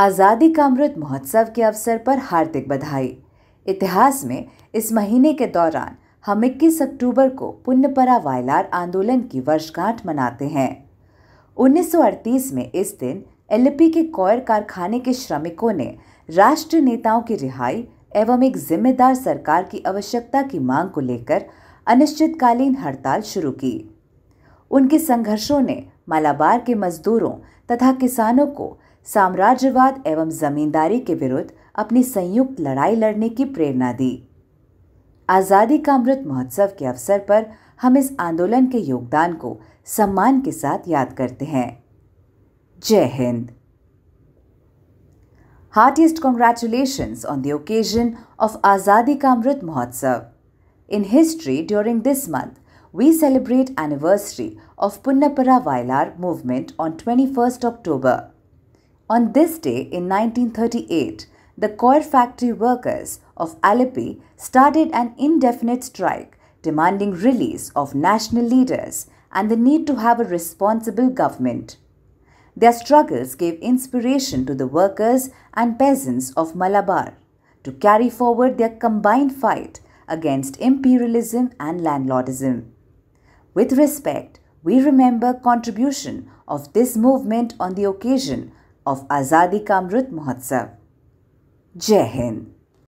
आज़ादी का अमृत महोत्सव के अवसर पर हार्दिक बधाई इतिहास में इस महीने के दौरान हम इक्कीस अक्टूबर को पुण्यपरा वायलार आंदोलन की वर्षगांठ मनाते हैं 1938 में इस दिन एलपी के कोयर कारखाने के श्रमिकों ने राष्ट्र नेताओं की रिहाई एवं एक जिम्मेदार सरकार की आवश्यकता की मांग को लेकर अनिश्चितकालीन हड़ताल शुरू की उनके संघर्षों ने मालाबार के मजदूरों तथा किसानों को साम्राज्यवाद एवं जमींदारी के विरुद्ध अपनी संयुक्त लड़ाई लड़ने की प्रेरणा दी आजादी का अमृत महोत्सव के अवसर पर हम इस आंदोलन के योगदान को सम्मान के साथ याद करते हैं जय हिंद heartiest congratulation on the occasion of Azadi ka Amrit Mahotsav in history during this month we celebrate anniversary of Punnapra Vayalar movement on twenty first October On this day in 1938, the coir factory workers of Aleppo started an indefinite strike demanding release of national leaders and the need to have a responsible government. Their struggles gave inspiration to the workers and peasants of Malabar to carry forward their combined fight against imperialism and landlordism. With respect, we remember contribution of this movement on the occasion of Azadi Kamrut Mahotsav. Jai Hind.